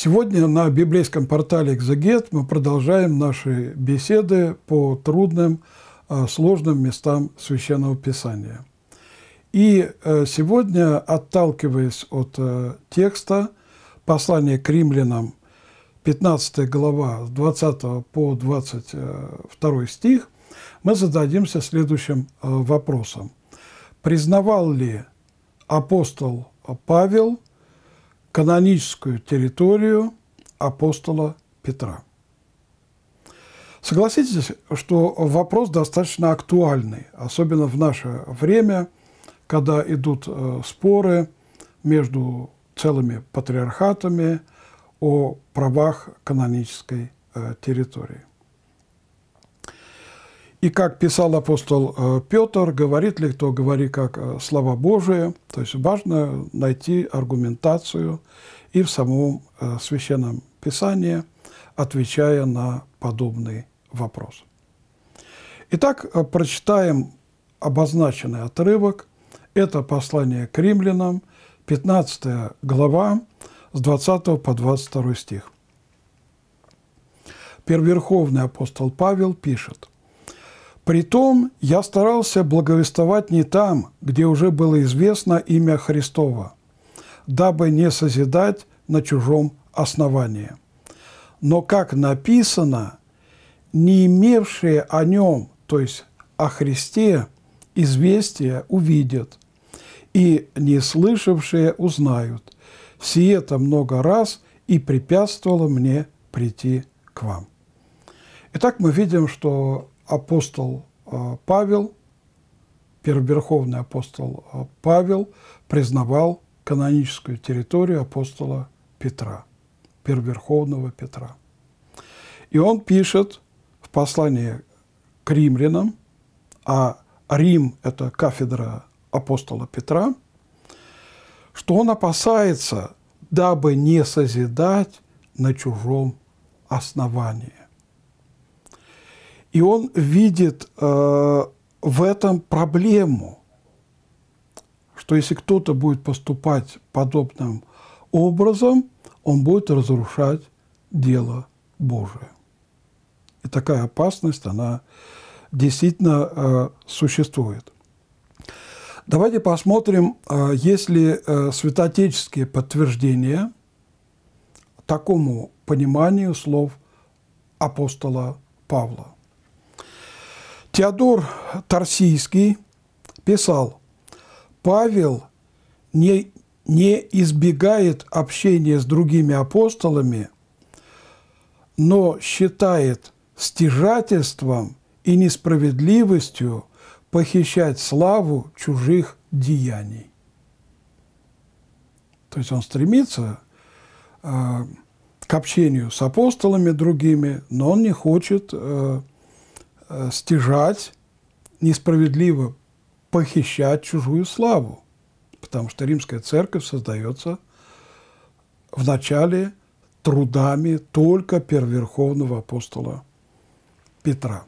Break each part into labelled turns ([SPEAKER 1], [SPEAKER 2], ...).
[SPEAKER 1] Сегодня на библейском портале «Экзегет» мы продолжаем наши беседы по трудным, а, сложным местам Священного Писания. И э, сегодня, отталкиваясь от э, текста послания к римлянам, 15 глава, с 20 по 22 э, стих, мы зададимся следующим вопросом. Признавал ли апостол Павел – каноническую территорию апостола Петра. Согласитесь, что вопрос достаточно актуальный, особенно в наше время, когда идут э, споры между целыми патриархатами о правах канонической э, территории. И как писал апостол э, Петр, говорит ли кто, говори как э, слова Божие. То есть важно найти аргументацию и в самом э, Священном Писании, отвечая на подобный вопрос. Итак, прочитаем обозначенный отрывок. Это послание к римлянам, 15 глава, с 20 по 22 стих. Перверховный апостол Павел пишет – Притом я старался благовествовать не там, где уже было известно имя Христова, дабы не созидать на чужом основании. Но, как написано, не имевшие о нем, то есть о Христе, известия увидят, и не слышавшие узнают. Сие-то много раз и препятствовало мне прийти к вам. Итак, мы видим, что апостол а, Павел, первоверховный апостол а, Павел, признавал каноническую территорию апостола Петра, первоверховного Петра. И он пишет в послании к римлянам, а Рим – это кафедра апостола Петра, что он опасается, дабы не созидать на чужом основании. И он видит э, в этом проблему, что если кто-то будет поступать подобным образом, он будет разрушать дело Божие. И такая опасность, она действительно э, существует. Давайте посмотрим, э, есть ли э, святотеческие подтверждения такому пониманию слов апостола Павла. Теодор Тарсийский писал, «Павел не, не избегает общения с другими апостолами, но считает стяжательством и несправедливостью похищать славу чужих деяний». То есть он стремится э, к общению с апостолами другими, но он не хочет э, Э, стяжать несправедливо, похищать чужую славу, потому что римская церковь создается вначале трудами только первоверховного апостола Петра.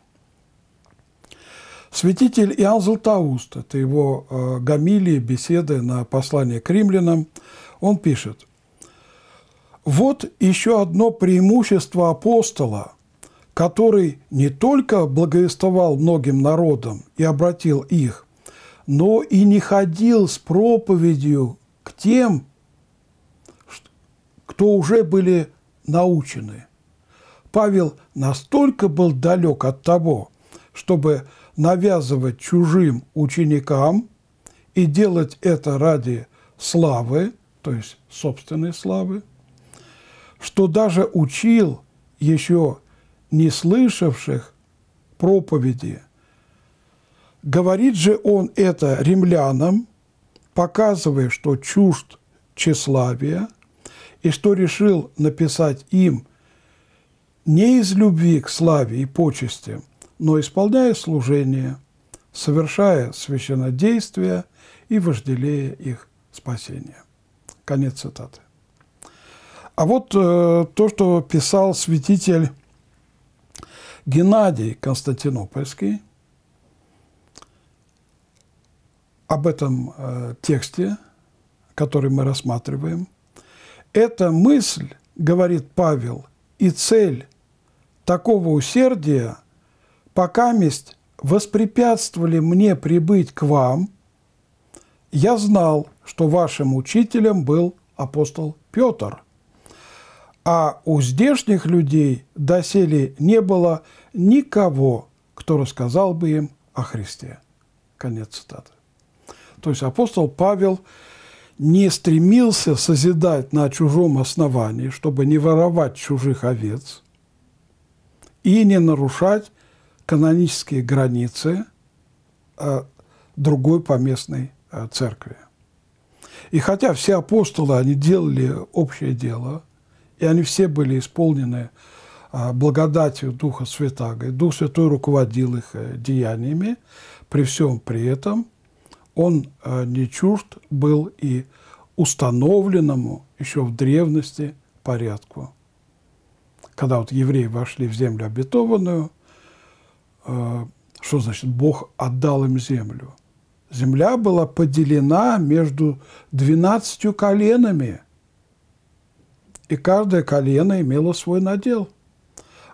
[SPEAKER 1] Святитель Иоанн Златоуст, это его э, гамилии, беседы на послание к римлянам, он пишет, «Вот еще одно преимущество апостола – который не только благовествовал многим народам и обратил их, но и не ходил с проповедью к тем, кто уже были научены. Павел настолько был далек от того, чтобы навязывать чужим ученикам и делать это ради славы, то есть собственной славы, что даже учил еще не слышавших проповеди. Говорит же он это римлянам, показывая, что чужд тщеславия, и что решил написать им не из любви к славе и почести, но исполняя служение, совершая священодействие и вожделея их спасения. Конец цитаты. А вот э, то, что писал святитель Геннадий Константинопольский об этом э, тексте, который мы рассматриваем. Эта мысль, говорит Павел, и цель такого усердия, пока месть воспрепятствовали мне прибыть к вам, я знал, что вашим учителем был апостол Петр – а у здешних людей доселе не было никого, кто рассказал бы им о Христе. Конец цитаты. То есть апостол Павел не стремился созидать на чужом основании, чтобы не воровать чужих овец и не нарушать канонические границы э, другой поместной э, церкви. И хотя все апостолы, они делали общее дело – и они все были исполнены а, благодатью Духа Святаго. И Дух Святой руководил их э, деяниями. При всем при этом он э, не чужд был и установленному еще в древности порядку. Когда вот евреи вошли в землю обетованную, э, что значит Бог отдал им землю? Земля была поделена между двенадцатью коленами – и каждое колено имело свой надел.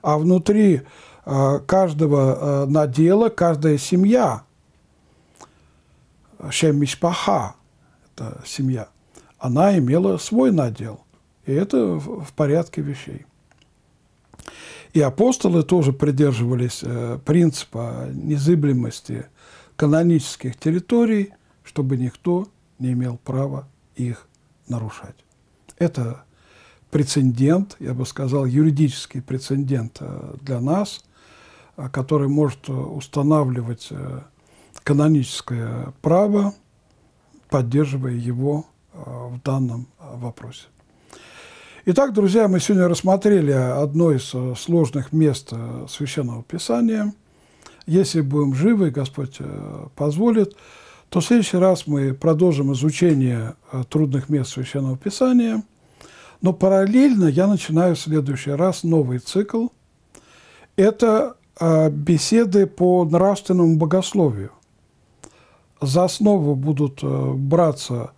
[SPEAKER 1] А внутри а, каждого а, надела каждая семья, шемишпаха, это семья, она имела свой надел. И это в порядке вещей. И апостолы тоже придерживались э, принципа незыблемости канонических территорий, чтобы никто не имел права их нарушать. Это прецедент, я бы сказал, юридический прецедент э, для нас, э, который может э, устанавливать каноническое право, поддерживая его в данном вопросе. Итак, друзья, мы сегодня рассмотрели одно из сложных мест Священного Писания. Если будем живы, Господь позволит, то в следующий раз мы продолжим изучение трудных мест Священного Писания – но параллельно я начинаю в следующий раз новый цикл. Это а, беседы по нравственному богословию. За основу будут э, браться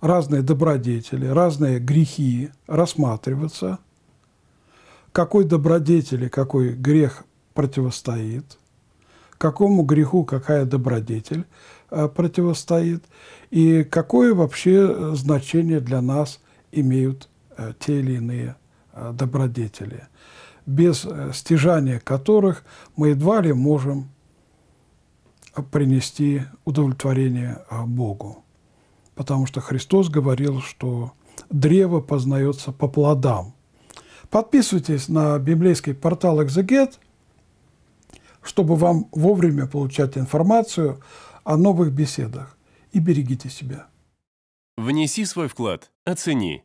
[SPEAKER 1] разные добродетели, разные грехи, рассматриваться, какой добродетели, какой грех противостоит, какому греху какая добродетель э, противостоит, и какое вообще э, значение для нас имеют Э, те или иные э, добродетели, без э, стяжания которых мы едва ли можем принести удовлетворение Богу. Потому что Христос говорил, что древо познается по плодам. Подписывайтесь на библейский портал «Экзегет», чтобы вам вовремя получать информацию о новых беседах. И берегите себя. Внеси свой вклад, оцени